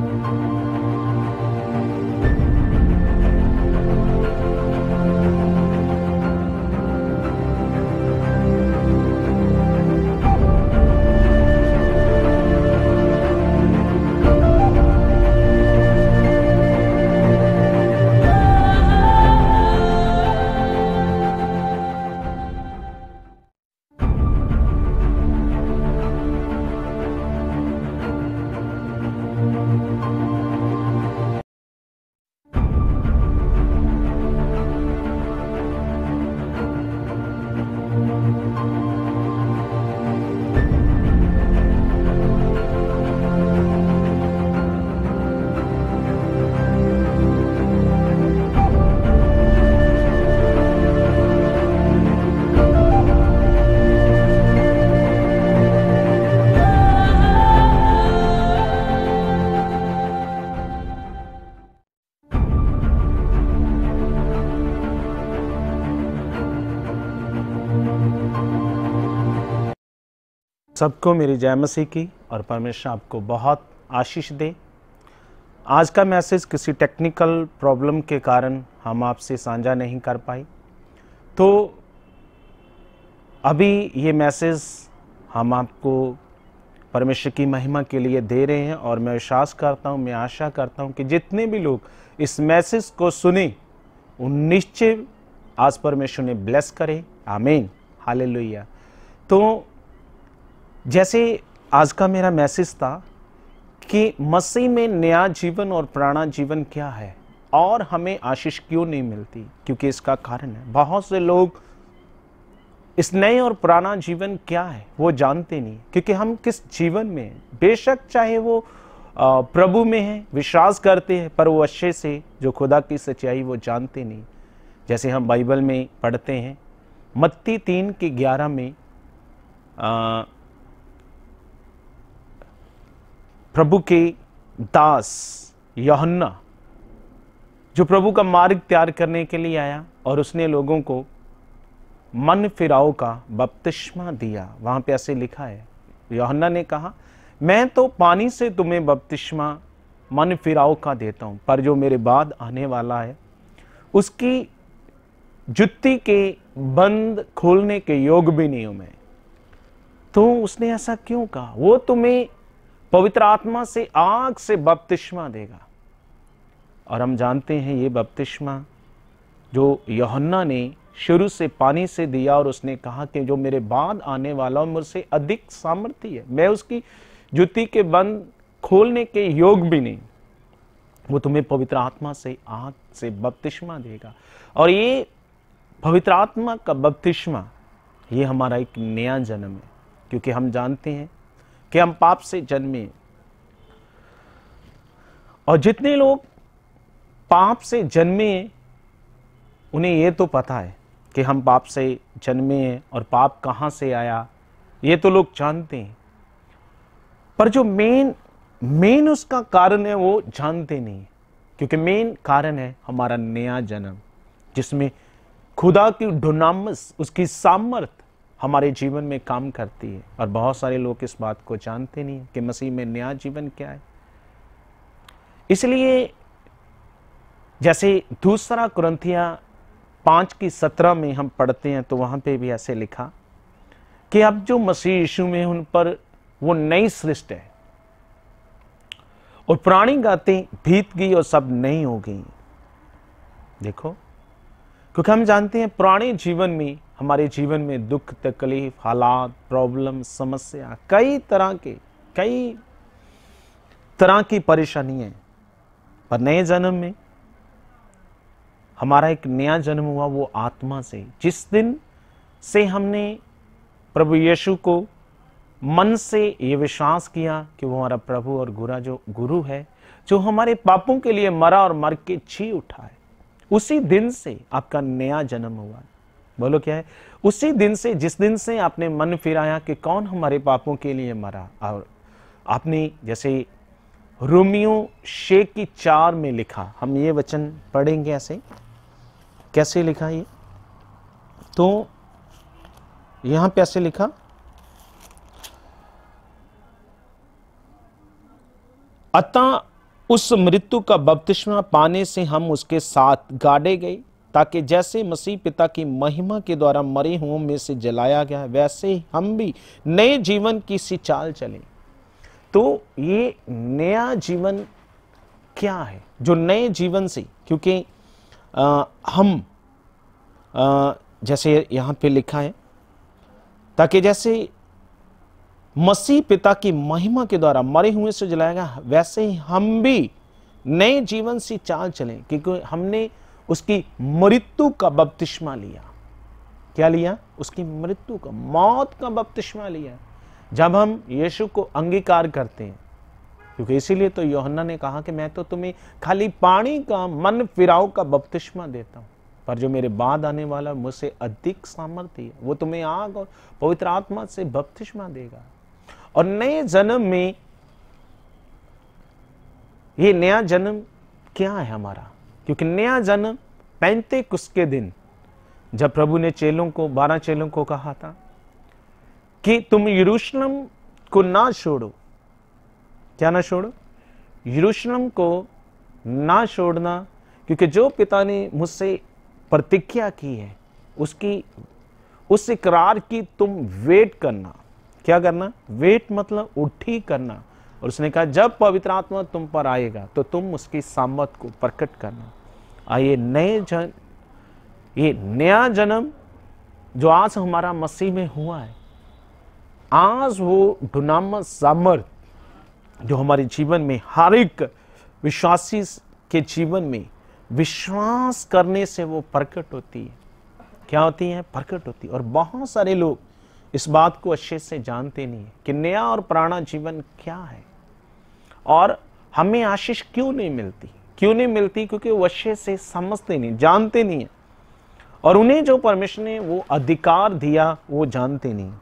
thank you सबको मेरी जय मसीह की और परमेश्वर आपको बहुत आशीष दे आज का मैसेज किसी टेक्निकल प्रॉब्लम के कारण हम आपसे साझा नहीं कर पाए तो अभी ये मैसेज हम आपको परमेश्वर की महिमा के लिए दे रहे हैं और मैं विश्वास करता हूँ मैं आशा करता हूँ कि जितने भी लोग इस मैसेज को सुने उन निश्चय आज परमेश्वर ने ब्लेस करें आमीन हालेलुया तो जैसे आज का मेरा मैसेज था कि मसीह में नया जीवन और पुराना जीवन क्या है और हमें आशीष क्यों नहीं मिलती क्योंकि इसका कारण है बहुत से लोग इस नए और पुराना जीवन क्या है वो जानते नहीं क्योंकि हम किस जीवन में बेशक चाहे वो प्रभु में है विश्वास करते हैं पर वो अच्छे से जो खुदा की सच्चाई वो जानते नहीं जैसे हम बाइबल में पढ़ते हैं मत्ती तीन के ग्यारह में आ, प्रभु के दास यहन्ना जो प्रभु का मार्ग तैयार करने के लिए आया और उसने लोगों को मन फिराओ का बपतिस्मा दिया वहां पे ऐसे लिखा है यहन्ना ने कहा मैं तो पानी से तुम्हें बपतिस्मा मन फिराव का देता हूं पर जो मेरे बाद आने वाला है उसकी जुत्ती के बंद खोलने के योग भी नहीं हूं मैं तो उसने ऐसा क्यों कहा वो तुम्हें पवित्र आत्मा से आग से बपतिश्मा देगा और हम जानते हैं ये बपतिश्मा जो यहन्ना ने शुरू से पानी से दिया और उसने कहा कि जो मेरे बाद आने वाला मुझसे अधिक सामर्थ्य है मैं उसकी जुति के बंद खोलने के योग भी नहीं वो तुम्हें पवित्र आत्मा से आग से बपतिश्मा देगा और ये पवित्र आत्मा का बपतिश्मा ये हमारा एक नया जन्म है क्योंकि हम जानते हैं कि हम पाप से जन्मे और जितने लोग पाप से जन्मे उन्हें यह तो पता है कि हम पाप से जन्मे हैं और पाप कहां से आया ये तो लोग जानते हैं पर जो मेन मेन उसका कारण है वो जानते नहीं क्योंकि मेन कारण है हमारा नया जन्म जिसमें खुदा की डोनामस उसकी सामर्थ हमारे जीवन में काम करती है और बहुत सारे लोग इस बात को जानते नहीं कि मसीह में नया जीवन क्या है इसलिए जैसे दूसरा क्रंथिया पांच की सत्रह में हम पढ़ते हैं तो वहां पे भी ऐसे लिखा कि अब जो मसीह यीशु में उन पर वो नई सृष्ट है और पुरानी गाते भीत गई और सब नई हो गई देखो क्योंकि हम जानते हैं पुराने जीवन में हमारे जीवन में दुख तकलीफ हालात प्रॉब्लम समस्या कई तरह के कई तरह की परेशानी है पर नए जन्म में हमारा एक नया जन्म हुआ वो आत्मा से जिस दिन से हमने प्रभु यीशु को मन से ये विश्वास किया कि वो हमारा प्रभु और गुरा जो गुरु है जो हमारे पापों के लिए मरा और मर के छी उठा है उसी दिन से आपका नया जन्म हुआ बोलो क्या है उसी दिन से जिस दिन से आपने मन फिराया कि कौन हमारे पापों के लिए मरा और आपने जैसे रोमियो शेख की चार में लिखा हम ये वचन पढ़ेंगे ऐसे कैसे लिखा ये तो यहां पे ऐसे लिखा अतः उस मृत्यु का बपतिस्मा पाने से हम उसके साथ गाड़े गए ताकि जैसे मसीह पिता की महिमा के द्वारा मरे हुओं में से जलाया गया वैसे हम भी नए जीवन की सी चाल चलें तो ये नया जीवन क्या है जो नए जीवन से क्योंकि आ, हम आ, जैसे यहाँ पे लिखा है ताकि जैसे मसीह पिता की महिमा के द्वारा मरे हुए से जलाएगा वैसे ही हम भी नए जीवन से चाल चलें क्योंकि हमने उसकी मृत्यु का बपतिश्मा लिया क्या लिया उसकी मृत्यु का मौत का बपतिश्मा लिया जब हम यीशु को अंगीकार करते हैं क्योंकि इसीलिए तो योहन्ना ने कहा कि मैं तो तुम्हें खाली पानी का मन फिराव का बपतिश्मा देता हूं पर जो मेरे बाद आने वाला मुझसे अधिक सामर्थ्य है वो तुम्हें आग और पवित्र आत्मा से बपतिश्मा देगा और नए जन्म में ये नया जन्म क्या है हमारा क्योंकि नया जन्म पैंते कुछ के दिन जब प्रभु ने चेलों को बारह चेलों को कहा था कि तुम यरूशलम को ना छोड़ो क्या ना छोड़ो यरूशलम को ना छोड़ना क्योंकि जो पिता ने मुझसे प्रतिज्ञा की है उसकी उस इकरार की तुम वेट करना क्या करना वेट मतलब उठी करना और उसने कहा जब पवित्र आत्मा तुम पर आएगा तो तुम उसकी सामत को प्रकट करना आइए नए जन ये नया जन्म जो आज हमारा मसीह में हुआ है आज वो डुनाम सामर्थ जो हमारे जीवन में हर एक विश्वासी के जीवन में विश्वास करने से वो प्रकट होती है क्या होती है प्रकट होती है और बहुत सारे लोग इस बात को अच्छे से जानते नहीं कि नया और पुराना जीवन क्या है और हमें आशीष क्यों नहीं मिलती क्यों नहीं मिलती क्योंकि वो अच्छे से समझते नहीं जानते नहीं है और उन्हें जो परमेश्वर ने वो अधिकार दिया वो जानते नहीं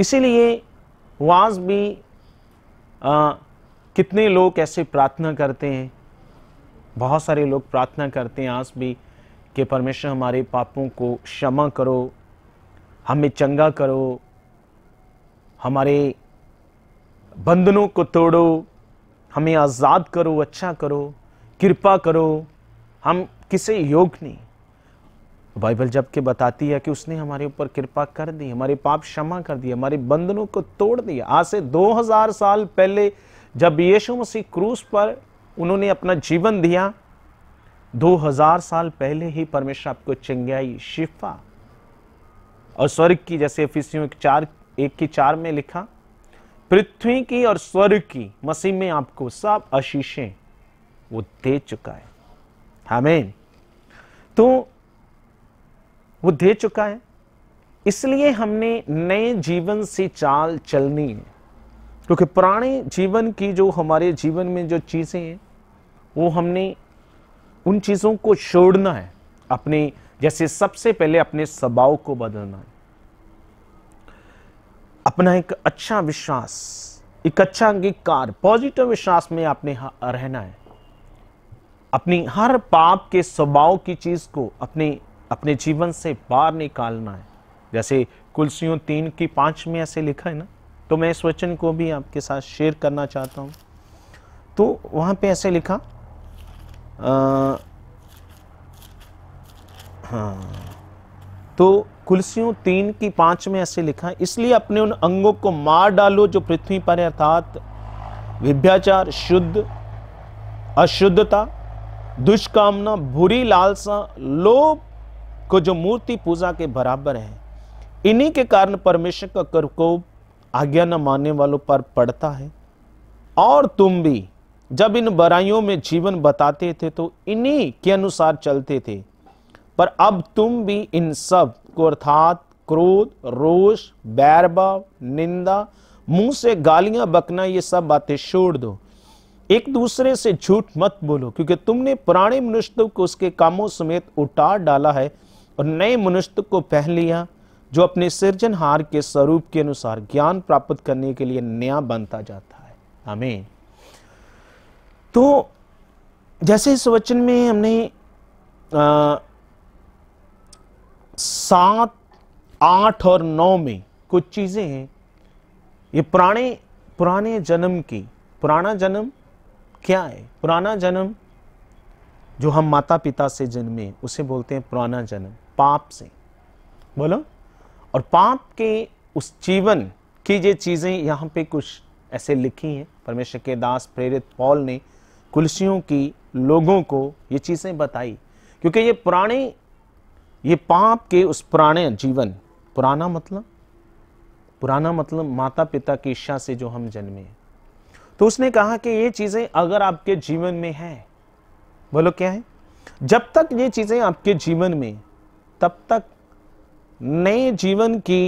इसीलिए वाज भी आ, कितने लोग ऐसे प्रार्थना करते हैं बहुत सारे लोग प्रार्थना करते हैं आज भी कि परमेश्वर हमारे पापों को क्षमा करो हमें चंगा करो हमारे बंधनों को तोड़ो हमें आज़ाद करो अच्छा करो कृपा करो हम किसे योग नहीं बाइबल जबकि बताती है कि उसने हमारे ऊपर कृपा कर दी हमारे पाप क्षमा कर दिए हमारे बंधनों को तोड़ दिया आज से 2000 साल पहले जब यीशु मसीह क्रूस पर उन्होंने अपना जीवन दिया 2000 साल पहले ही परमेश्वर आपको चंगाई शिफा और स्वर्ग की जैसे फिसियों एक चार एक की चार में लिखा पृथ्वी की और स्वर्ग की मसीह में आपको सब आशीषें वो दे चुका है हमें तो वो दे चुका है इसलिए हमने नए जीवन से चाल चलनी है क्योंकि पुराने जीवन की जो हमारे जीवन में जो चीज़ें हैं वो हमने उन चीज़ों को छोड़ना है अपने जैसे सबसे पहले अपने स्वभाव को बदलना अपना एक अच्छा विश्वास एक अच्छा अंगीकार पॉजिटिव विश्वास में आपने रहना है अपनी हर पाप के स्वभाव की चीज को अपने अपने जीवन से बाहर निकालना है जैसे कुलसियों तीन की पांच में ऐसे लिखा है ना तो मैं इस वचन को भी आपके साथ शेयर करना चाहता हूं तो वहां पे ऐसे लिखा आ, हाँ। तो कुलसियों तीन की पांच में ऐसे लिखा है इसलिए अपने उन अंगों को मार डालो जो पृथ्वी पर अर्थात विभ्याचार शुद्ध अशुद्धता दुष्कामना बुरी लालसा लोभ को जो मूर्ति पूजा के बराबर है इन्हीं के कारण परमेश्वर का करकोप आज्ञा न मानने वालों पर पड़ता है और तुम भी जब इन बराइयों में जीवन बताते थे तो इन्हीं के अनुसार चलते थे पर अब तुम भी इन सब को अर्थात क्रोध रोष बैरभाव निंदा मुंह से गालियां बकना ये सब बातें छोड़ दो एक दूसरे से झूठ मत बोलो क्योंकि तुमने पुराने मनुष्य को उसके कामों समेत उतार डाला है और नए मनुष्य को पहन लिया जो अपने सृजनहार के स्वरूप के अनुसार ज्ञान प्राप्त करने के लिए नया बनता जाता है हमें तो जैसे इस वचन में हमने आ, सात आठ और नौ में कुछ चीज़ें हैं ये पुराने पुराने जन्म की पुराना जन्म क्या है पुराना जन्म जो हम माता पिता से जन्मे उसे बोलते हैं पुराना जन्म पाप से बोलो और पाप के उस जीवन की ये चीज़ें यहाँ पे कुछ ऐसे लिखी हैं परमेश्वर के दास प्रेरित पॉल ने कुलसियों की लोगों को ये चीज़ें बताई क्योंकि ये पुराने ये पाप के उस पुराने जीवन पुराना मतलब पुराना मतलब माता पिता की इच्छा से जो हम जन्मे हैं तो उसने कहा कि ये चीज़ें अगर आपके जीवन में है बोलो क्या है जब तक ये चीज़ें आपके जीवन में तब तक नए जीवन की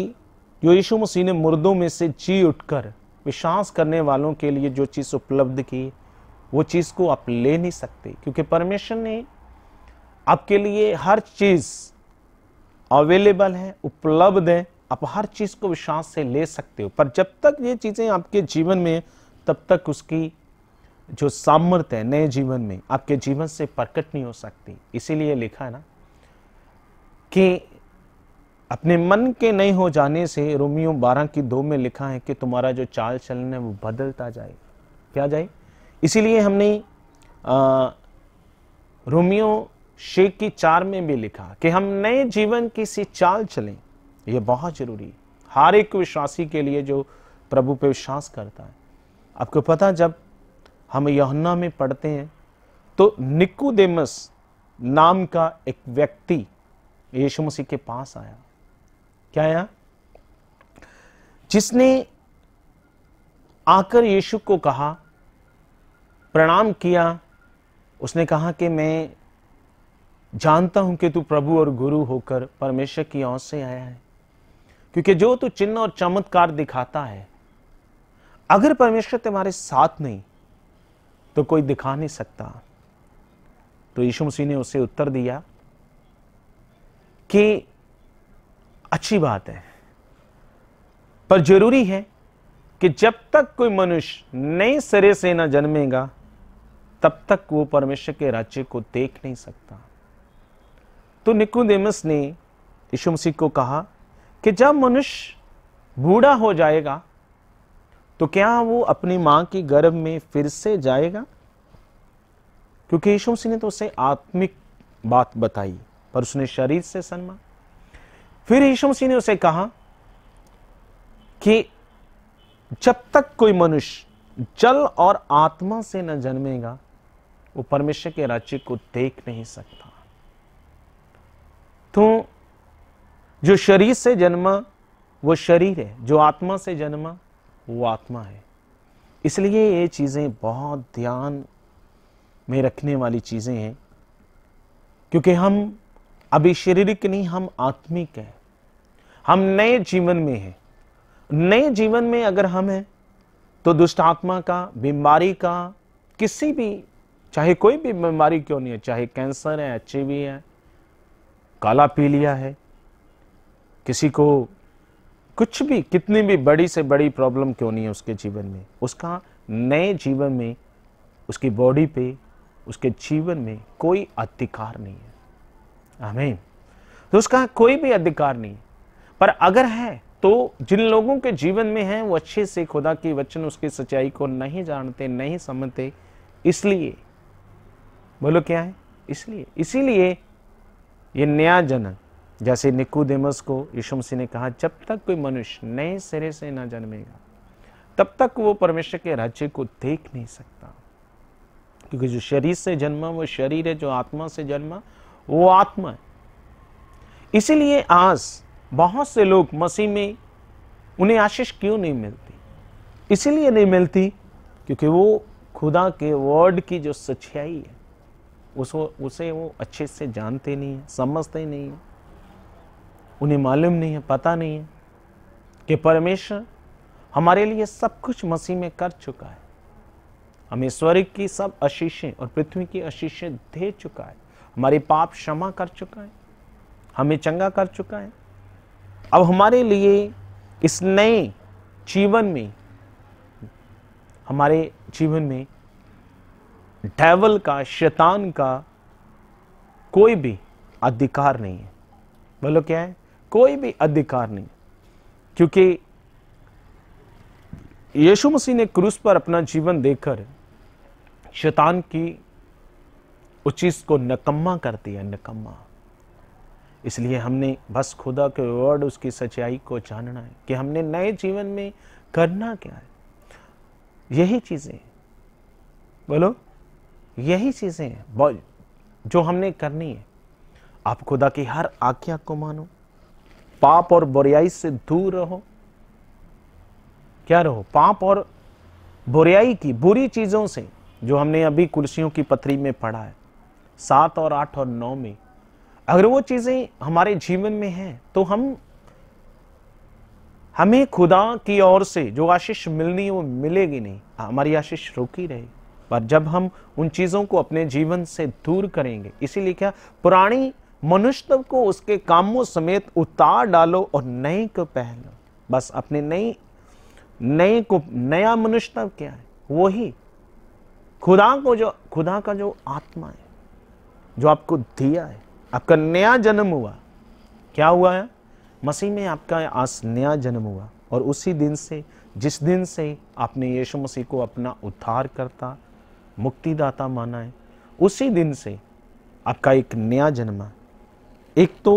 जो यीशु मसीह ने मुर्दों में से जी उठकर विश्वास करने वालों के लिए जो चीज़ उपलब्ध की वो चीज़ को आप ले नहीं सकते क्योंकि परमेश्वर ने आपके लिए हर चीज़ अवेलेबल हैं उपलब्ध हैं आप हर चीज़ को विश्वास से ले सकते हो पर जब तक ये चीज़ें आपके जीवन में तब तक उसकी जो सामर्थ्य है नए जीवन में आपके जीवन से प्रकट नहीं हो सकती इसीलिए लिखा है ना कि अपने मन के नहीं हो जाने से रोमियो बारह की दो में लिखा है कि तुम्हारा जो चाल चलन है वो बदलता जाए क्या जाए इसीलिए हमने रोमियो शेख की चार में भी लिखा कि हम नए जीवन की सी चाल चलें यह बहुत जरूरी है हर एक विश्वासी के लिए जो प्रभु पे विश्वास करता है आपको पता जब हम यहुन्ना में पढ़ते हैं तो निकुदेमस नाम का एक व्यक्ति यीशु मसीह के पास आया क्या आया जिसने आकर यीशु को कहा प्रणाम किया उसने कहा कि मैं जानता हूं कि तू प्रभु और गुरु होकर परमेश्वर की ओर से आया है क्योंकि जो तू चिन्ह और चमत्कार दिखाता है अगर परमेश्वर तुम्हारे साथ नहीं तो कोई दिखा नहीं सकता तो यीशु मसीह ने उसे उत्तर दिया कि अच्छी बात है पर जरूरी है कि जब तक कोई मनुष्य नए सिरे से ना जन्मेगा तब तक वो परमेश्वर के राज्य को देख नहीं सकता तो निकुदेमस ने यीशु मसीह को कहा कि जब मनुष्य बूढ़ा हो जाएगा तो क्या वो अपनी मां की गर्भ में फिर से जाएगा क्योंकि यीशु मसीह ने तो उसे आत्मिक बात बताई पर उसने शरीर से सन्मा फिर यीशु मसीह ने उसे कहा कि जब तक कोई मनुष्य जल और आत्मा से न जन्मेगा वो परमेश्वर के राज्य को देख नहीं सकता तो जो शरीर से जन्मा वो शरीर है जो आत्मा से जन्मा वो आत्मा है इसलिए ये चीज़ें बहुत ध्यान में रखने वाली चीज़ें हैं क्योंकि हम अभी शारीरिक नहीं हम आत्मिक हैं हम नए जीवन में हैं नए जीवन में अगर हम हैं तो दुष्ट आत्मा का बीमारी का किसी भी चाहे कोई भी बीमारी क्यों नहीं है चाहे कैंसर है एच है काला पी लिया है किसी को कुछ भी कितनी भी बड़ी से बड़ी प्रॉब्लम क्यों नहीं है उसके जीवन में उसका नए जीवन में उसकी बॉडी पे उसके जीवन में कोई अधिकार नहीं है हमें तो उसका कोई भी अधिकार नहीं पर अगर है तो जिन लोगों के जीवन में है वो अच्छे से खुदा के वचन उसकी सच्चाई को नहीं जानते नहीं समझते इसलिए बोलो क्या है इसलिए इसीलिए ये जनक जैसे निकुदेमस को यीशु मसीह ने कहा जब तक कोई मनुष्य नए सिरे से ना जन्मेगा तब तक वो परमेश्वर के राज्य को देख नहीं सकता क्योंकि जो शरीर से जन्मा वो शरीर है जो आत्मा से जन्मा वो आत्मा है इसीलिए आज बहुत से लोग मसीह में उन्हें आशीष क्यों नहीं मिलती इसीलिए नहीं मिलती क्योंकि वो खुदा के वर्ड की जो सच्चाई है उसको उसे वो अच्छे से जानते नहीं है समझते नहीं है उन्हें मालूम नहीं है पता नहीं है कि परमेश्वर हमारे लिए सब कुछ मसीह में कर चुका है हमें स्वर्ग की सब आशीषें और पृथ्वी की आशीषें दे चुका है हमारे पाप क्षमा कर चुका है हमें चंगा कर चुका है अब हमारे लिए इस नए जीवन में हमारे जीवन में डेवल का शैतान का कोई भी अधिकार नहीं है बोलो क्या है कोई भी अधिकार नहीं क्योंकि यीशु मसीह ने क्रूस पर अपना जीवन देकर शैतान की उस चीज़ को नकम्मा कर दिया नकम्मा इसलिए हमने बस खुदा के वर्ड उसकी सच्चाई को जानना है कि हमने नए जीवन में करना क्या है यही चीज़ें बोलो यही चीज़ें हैं जो हमने करनी है आप खुदा की हर आज्ञा को मानो पाप और बुराई से दूर रहो क्या रहो पाप और बुराई की बुरी चीज़ों से जो हमने अभी कुर्सियों की पथरी में पढ़ा है सात और आठ और नौ में अगर वो चीज़ें हमारे जीवन में हैं तो हम हमें खुदा की ओर से जो आशीष मिलनी है वो मिलेगी नहीं हमारी आशीष रुकी रहेगी पर जब हम उन चीज़ों को अपने जीवन से दूर करेंगे इसीलिए क्या पुरानी मनुष्य को उसके कामों समेत उतार डालो और नए को पहनो बस अपने नई नए को नया मनुष्य क्या है वही खुदा को जो खुदा का जो आत्मा है जो आपको दिया है आपका नया जन्म हुआ क्या हुआ है मसीह में आपका आज नया जन्म हुआ और उसी दिन से जिस दिन से आपने यीशु मसीह को अपना उद्धार करता मुक्तिदाता माना है उसी दिन से आपका एक नया जन्म है एक तो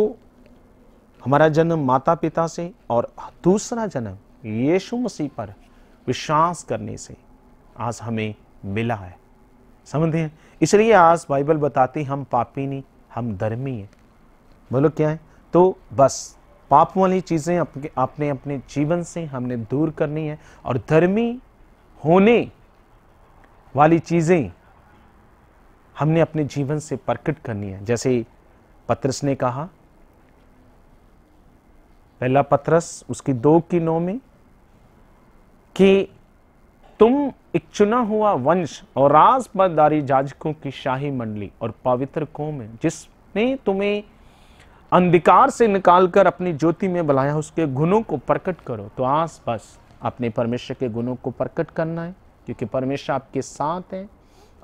हमारा जन्म माता पिता से और दूसरा जन्म यीशु मसीह पर विश्वास करने से आज हमें मिला है समझते हैं इसलिए आज बाइबल बताती हम पापी नहीं हम धर्मी हैं बोलो क्या है तो बस पाप वाली चीज़ें अपने अपने जीवन से हमने दूर करनी है और धर्मी होने वाली चीज़ें हमने अपने जीवन से प्रकट करनी है जैसे पत्रस ने कहा पहला पत्रस उसकी दो की नौ में कि तुम एक चुना हुआ वंश और राजपदारी जाजकों की शाही मंडली और पवित्र कौम है जिसने तुम्हें अंधकार से निकालकर अपनी ज्योति में बुलाया उसके गुणों को प्रकट करो तो आस बस अपने परमेश्वर के गुणों को प्रकट करना है क्योंकि परमेश्वर आपके साथ हैं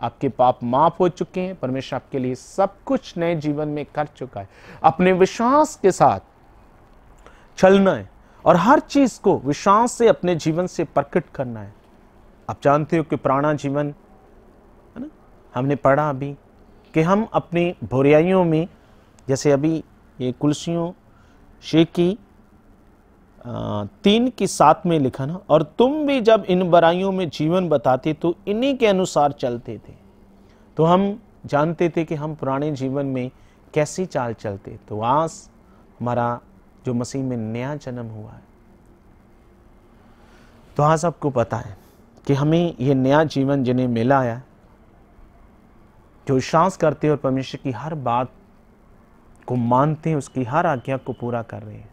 आपके पाप माफ हो चुके हैं परमेश्वर आपके लिए सब कुछ नए जीवन में कर चुका है अपने विश्वास के साथ चलना है और हर चीज को विश्वास से अपने जीवन से प्रकट करना है आप जानते हो कि पुराना जीवन है ना हमने पढ़ा अभी कि हम अपनी भोरियाइयों में जैसे अभी ये कुलसियों शेकी तीन की सात में लिखा ना और तुम भी जब इन बराइयों में जीवन बताते तो इन्हीं के अनुसार चलते थे तो हम जानते थे कि हम पुराने जीवन में कैसी चाल चलते तो आज हमारा जो मसीह में नया जन्म हुआ है तो आज आपको पता है कि हमें यह नया जीवन जिन्हें मिला है जो विश्वास करते हैं और परमेश्वर की हर बात को मानते हैं उसकी हर आज्ञा को पूरा कर रहे हैं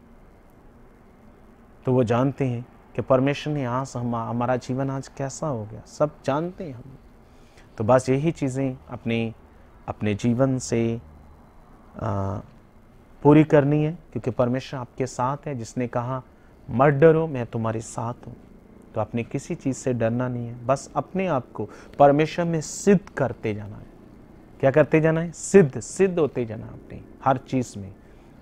तो वो जानते हैं कि परमेश्वर ने आज हमारा जीवन आज कैसा हो गया सब जानते हैं हम तो बस यही चीज़ें अपने अपने जीवन से आ, पूरी करनी है क्योंकि परमेश्वर आपके साथ है जिसने कहा मत डरो मैं तुम्हारे साथ हूँ तो आपने किसी चीज़ से डरना नहीं है बस अपने आप को परमेश्वर में सिद्ध करते जाना है क्या करते जाना है सिद्ध सिद्ध होते जाना अपने हर चीज़ में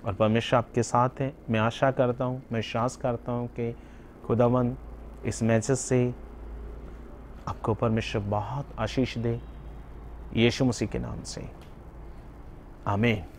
और परमेश्वर आपके साथ हैं मैं आशा करता हूँ मैं विश्वास करता हूँ कि खुदावन इस मैसेज से आपको परमेश्वर बहुत आशीष दे यीशु मसीह के नाम से आमीन